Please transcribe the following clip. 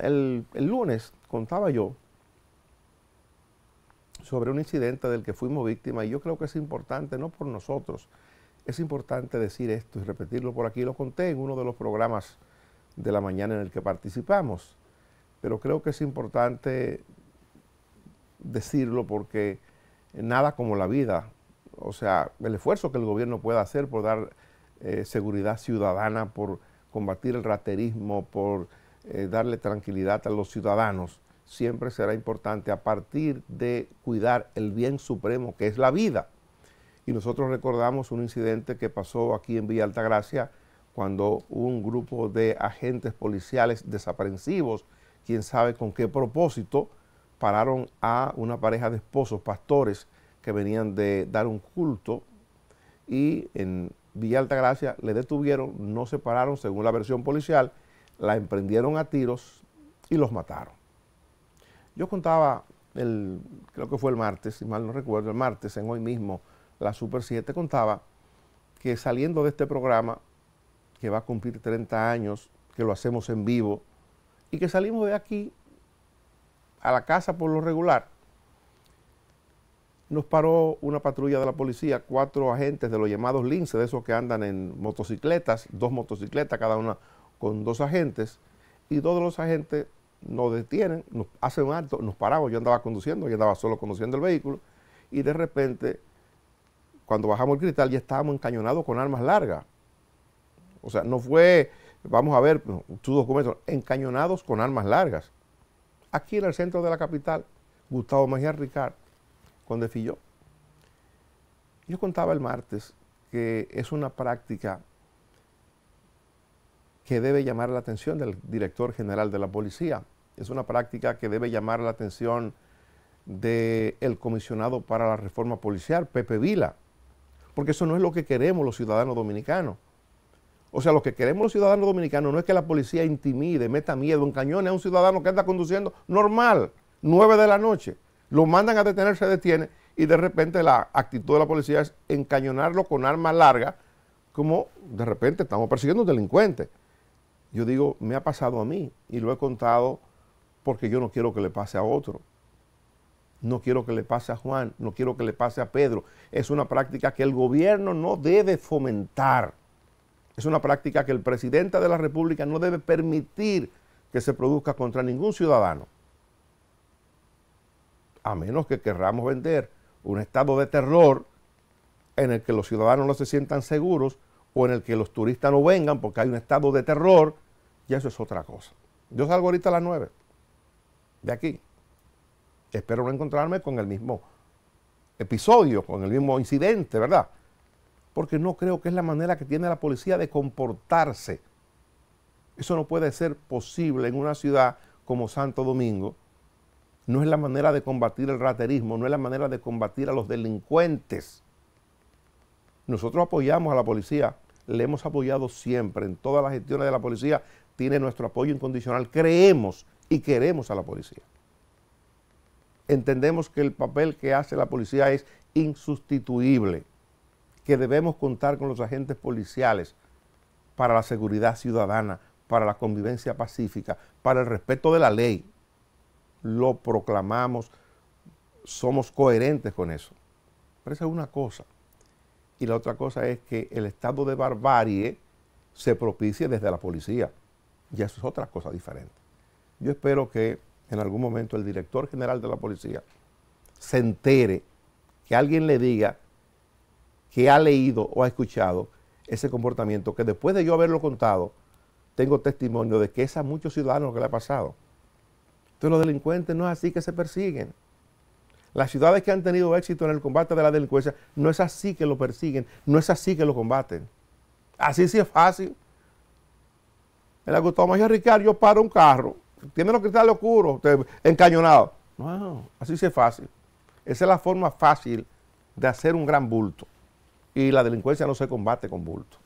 el, lunes contaba yo sobre un incidente del que fuimos víctima y yo creo que es importante, no por nosotros, es importante decir esto y repetirlo por aquí. Lo conté en uno de los programas de la mañana en el que participamos, pero creo que es importante decirlo porque nada como la vida, o sea, el esfuerzo que el gobierno pueda hacer por dar eh, seguridad ciudadana, por combatir el raterismo, por eh, darle tranquilidad a los ciudadanos, siempre será importante a partir de cuidar el bien supremo que es la vida. Y nosotros recordamos un incidente que pasó aquí en Villa Altagracia cuando un grupo de agentes policiales desaprensivos, quién sabe con qué propósito, pararon a una pareja de esposos, pastores, que venían de dar un culto y en Villa Altagracia le detuvieron, no se pararon según la versión policial la emprendieron a tiros y los mataron. Yo contaba, el, creo que fue el martes, si mal no recuerdo, el martes en hoy mismo, la Super 7 contaba que saliendo de este programa, que va a cumplir 30 años, que lo hacemos en vivo, y que salimos de aquí a la casa por lo regular, nos paró una patrulla de la policía, cuatro agentes de los llamados lince, de esos que andan en motocicletas, dos motocicletas, cada una con dos agentes y todos los agentes nos detienen, nos hacen un alto, nos paramos, yo andaba conduciendo, yo andaba solo conduciendo el vehículo y de repente cuando bajamos el cristal ya estábamos encañonados con armas largas. O sea, no fue, vamos a ver tus documentos, encañonados con armas largas. Aquí en el centro de la capital, Gustavo Mejía Ricard, con yo. Yo contaba el martes que es una práctica que debe llamar la atención del director general de la policía. Es una práctica que debe llamar la atención del comisionado para la reforma policial, Pepe Vila, porque eso no es lo que queremos los ciudadanos dominicanos. O sea, lo que queremos los ciudadanos dominicanos no es que la policía intimide, meta miedo, encañone a un ciudadano que anda conduciendo normal, 9 de la noche. Lo mandan a detener, se detiene y de repente la actitud de la policía es encañonarlo con armas largas, como de repente estamos persiguiendo un delincuente. Yo digo, me ha pasado a mí y lo he contado porque yo no quiero que le pase a otro. No quiero que le pase a Juan, no quiero que le pase a Pedro. Es una práctica que el gobierno no debe fomentar. Es una práctica que el presidente de la República no debe permitir que se produzca contra ningún ciudadano. A menos que querramos vender un estado de terror en el que los ciudadanos no se sientan seguros o en el que los turistas no vengan porque hay un estado de terror, ya eso es otra cosa. Yo salgo ahorita a las 9 de aquí. Espero no encontrarme con el mismo episodio, con el mismo incidente, ¿verdad? Porque no creo que es la manera que tiene la policía de comportarse. Eso no puede ser posible en una ciudad como Santo Domingo. No es la manera de combatir el raterismo, no es la manera de combatir a los delincuentes. Nosotros apoyamos a la policía, le hemos apoyado siempre en todas las gestiones de la policía, tiene nuestro apoyo incondicional, creemos y queremos a la policía. Entendemos que el papel que hace la policía es insustituible, que debemos contar con los agentes policiales para la seguridad ciudadana, para la convivencia pacífica, para el respeto de la ley. Lo proclamamos, somos coherentes con eso. Pero esa es una cosa. Y la otra cosa es que el estado de barbarie se propicie desde la policía. Y eso es otra cosa diferente. Yo espero que en algún momento el director general de la policía se entere, que alguien le diga que ha leído o ha escuchado ese comportamiento, que después de yo haberlo contado, tengo testimonio de que es a muchos ciudadanos que le ha pasado. Entonces los delincuentes no es así que se persiguen. Las ciudades que han tenido éxito en el combate de la delincuencia, no es así que lo persiguen, no es así que lo combaten. Así sí es fácil. El la Gustavo Mayor Ricardo, yo paro un carro, tiene los cristales oscuros, encañonado. No, así sí es fácil. Esa es la forma fácil de hacer un gran bulto. Y la delincuencia no se combate con bulto.